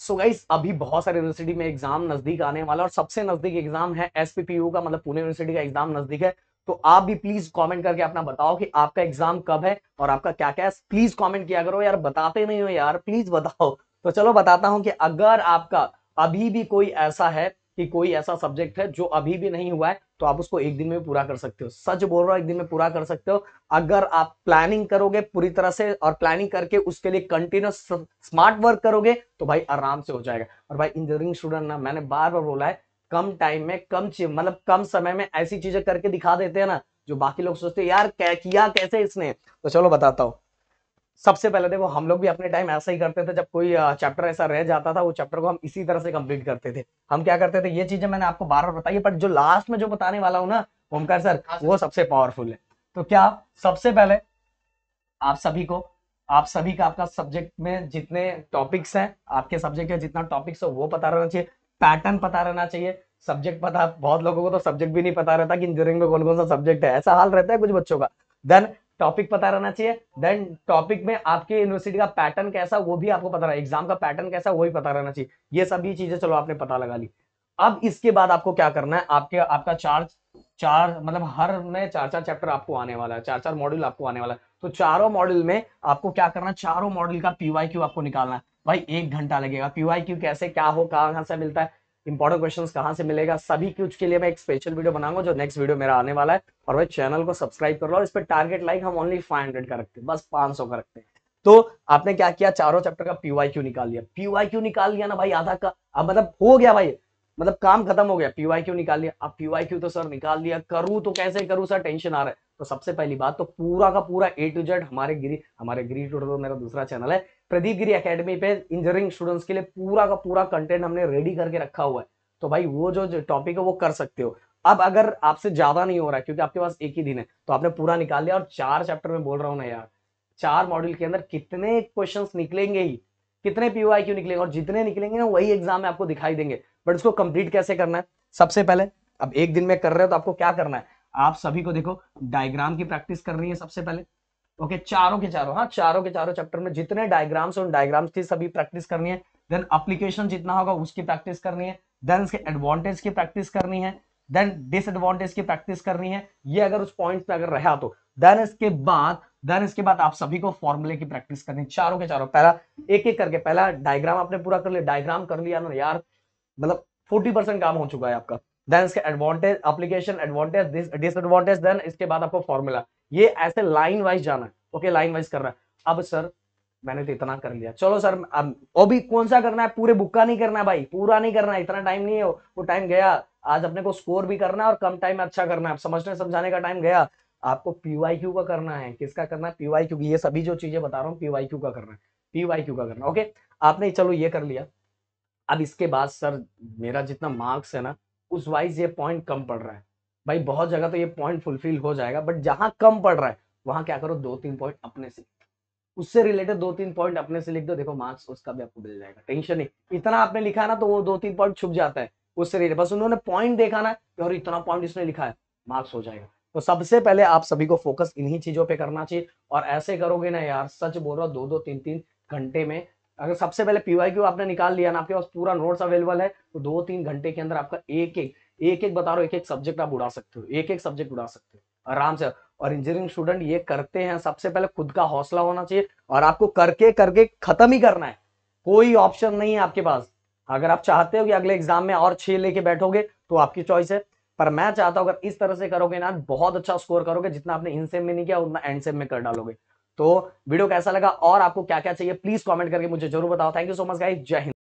सो so guys अभी बहुत सारे यूनिवर्सिटी में एग्जाम नजदीक आने वाला और सबसे नजदीक एग्जाम है एसपीपीयू का मतलब पुणे यूनिवर्सिटी का एग्जाम नजदीक है तो आप भी प्लीज कमेंट करके अपना बताओ कि आपका एग्जाम कब है और आपका क्या क्या है प्लीज कमेंट किया करो यार बताते नहीं हो यार प्लीज बताओ तो चलो बताता हूं कि अगर आपका अभी भी कोई ऐसा है कि कोई ऐसा सब्जेक्ट है जो अभी भी नहीं हुआ है तो आप उसको एक दिन में पूरा कर सकते हो सच बोल रहा हूँ एक दिन में पूरा कर सकते हो अगर आप प्लानिंग करोगे पूरी तरह से और प्लानिंग करके उसके लिए कंटिन्यूस स्मार्ट वर्क करोगे तो भाई आराम से हो जाएगा और भाई इंजीनियरिंग स्टूडेंट ना मैंने बार बार बोला है कम टाइम में कम मतलब कम समय में ऐसी चीजें करके दिखा देते हैं ना जो बाकी लोग सोचते हैं यार क्या किया कैसे इसने तो चलो बताता हूँ सबसे पहले देखो हम लोग भी अपने टाइम ऐसा ही करते थे जब कोई चैप्टर ऐसा रह जाता था वो चैप्टर को हम इसी तरह से कंप्लीट करते थे हम क्या करते थे ये चीजें मैंने आपको बार बार बताई बट जो लास्ट में जो बताने वाला हूँ ना ओमकार सर हाँ, वो सबसे पावरफुल है तो क्या सबसे पहले आप सभी को आप सभी का आपका सब्जेक्ट में जितने टॉपिक्स हैं आपके सब्जेक्ट के जितना टॉपिक्स है वो पता रहना चाहिए पैटर्न पता रहना चाहिए सब्जेक्ट पता बहुत लोगों को तो सब्जेक्ट भी नहीं पता रहता कि इंजीनियरिंग में कौन कौन सा सब्जेक्ट है ऐसा हाल रहता है कुछ बच्चों का देन टॉपिक पता रहना चाहिए देन टॉपिक में आपकी यूनिवर्सिटी का पैटर्न कैसा वो भी आपको पता रहा एग्जाम का पैटर्न कैसा वो भी पता रहना चाहिए ये सभी चीजें चलो आपने पता लगा ली अब इसके बाद आपको क्या करना है आपके आपका चार चार मतलब हर में चार चार चैप्टर आपको आने वाला है चार चार मॉड्यूल आपको आने वाला है तो चारों मॉड्यूल में आपको क्या करना है चारों मॉड्यूल का पीवाई क्यू आपको निकालना है भाई एक घंटा लगेगा पीवाई क्यू कैसे क्या हो कहाँ से मिलता है इंपॉर्टेंट क्वेश्चंस कहाँ से मिलेगा सभी कुछ के लिए मैं एक स्पेशल वीडियो बनाऊंगा जो नेक्स्ट वीडियो मेरा आने वाला है और भाई चैनल को सब्सक्राइब कर लो और इस पर टारगेट लाइक हम ओनली फाइव हंड्रेड का रखते हैं बस पांच सौ का रखते हैं तो आपने क्या किया चारों चैप्टर का पीवाई क्यू निकाल लिया पीवाई क्यू निकाल लिया ना भाई आधा का अब मतलब हो गया भाई मतलब काम खत्म हो गया पीवाई क्यू निकाल लिया अब पीवाई क्यू तो सर निकाल लिया करूं तो कैसे करूं सर टेंशन आ रहा है तो सबसे पहली बात तो पूरा का पूरा ए टू जेड हमारे गिरी हमारे गिरी टू तो मेरा दूसरा चैनल है प्रदीप गिरी अकेडमी पे इंजीनियरिंग स्टूडेंट्स के लिए पूरा का पूरा कंटेंट हमने रेडी करके रखा हुआ है तो भाई वो जो, टॉपिक है वो कर सकते हो अब अगर आपसे ज्यादा नहीं हो रहा है क्योंकि आपके पास एक ही दिन है तो आपने पूरा निकाल लिया और चार चैप्टर में बोल रहा हूँ ना यार चार मॉड्यूल के अंदर कितने क्वेश्चन निकलेंगे ही कितने पीओ क्यू निकलेंगे और जितने निकलेंगे ना वही एग्जाम में आपको दिखाई देंगे बट इसको कंप्लीट कैसे करना है सबसे पहले अब एक दिन में कर रहे हो तो आपको क्या करना है आप सभी को देखो डायग्राम की प्रैक्टिस करनी है सबसे पहले ओके चारों के चारों हाँ चारों के चारों चैप्टर में जितने डायग्राम्स और डायग्राम्स की सभी प्रैक्टिस करनी है देन अप्लीकेशन जितना होगा उसकी प्रैक्टिस करनी है देन उसके एडवांटेज की प्रैक्टिस करनी है देन डिसएडवांटेज की प्रैक्टिस करनी है ये अगर उस पॉइंट पे अगर रहा तो देन इसके बाद देन इसके बाद आप सभी को फॉर्मूले की प्रैक्टिस करनी चारों के चारों पहला एक एक करके पहला डायग्राम आपने पूरा कर लिया डायग्राम कर लिया ना यार मतलब फोर्टी परसेंट काम हो चुका है आपका देन इसके advantage application advantage disadvantage then इसके बाद आपको फॉर्मूला ये ऐसे लाइन वाइज जाना है ओके लाइन वाइज करना है अब सर मैंने तो इतना कर लिया चलो सर अब और भी कौन सा करना है पूरे बुक का नहीं करना है भाई पूरा नहीं करना है इतना टाइम नहीं है वो टाइम गया आज अपने को स्कोर भी करना है और कम टाइम में अच्छा करना है समझने समझाने का टाइम गया आपको पीवाई क्यू का करना है किसका करना है पीवाई क्यू ये सभी जो चीजें बता रहा हूँ पीवाई क्यू का करना है पीवाई क्यू का करना ओके आपने चलो ये कर लिया अब इसके बाद सर मेरा जितना मार्क्स है ना उस वाइज ये पॉइंट कम पड़ रहा है भाई बहुत जगह तो ये पॉइंट फुलफिल हो जाएगा बट जहां कम पड़ रहा है वहां क्या करो दो तीन पॉइंट अपने से उससे रिलेटेड दो तीन पॉइंट अपने से लिख दो देखो मार्क्स उसका भी आपको मिल जाएगा टेंशन नहीं इतना आपने लिखा है ना तो वो दो तीन पॉइंट छुप जाता है उससे रिलेटेड बस उन्होंने पॉइंट देखा ना और इतना पॉइंट इसने लिखा है मार्क्स हो जाएगा तो सबसे पहले आप सभी को फोकस इन्हीं चीजों पे करना चाहिए और ऐसे करोगे ना यार सच बोल रहा दो दो तीन तीन घंटे में अगर सबसे पहले पीवाई आपने निकाल लिया ना आपके पास पूरा नोट्स अवेलेबल है तो दो तीन घंटे के अंदर आपका एक एक एक एक बता रहा हूँ एक एक सब्जेक्ट आप उड़ा सकते हो एक एक सब्जेक्ट उड़ा सकते हो आराम से और इंजीनियरिंग स्टूडेंट ये करते हैं सबसे पहले खुद का हौसला होना चाहिए और आपको करके करके खत्म ही करना है कोई ऑप्शन नहीं है आपके पास अगर आप चाहते हो कि अगले एग्जाम में और छह लेके बैठोगे तो आपकी चॉइस है पर मैं चाहता हूं अगर इस तरह से करोगे ना बहुत अच्छा स्कोर करोगे जितना आपने इन सेम में नहीं किया उतना एंड सेम में कर डालोगे तो वीडियो कैसा लगा और आपको क्या क्या चाहिए प्लीज कमेंट करके मुझे जरूर बताओ thank you so much guys जय हिंद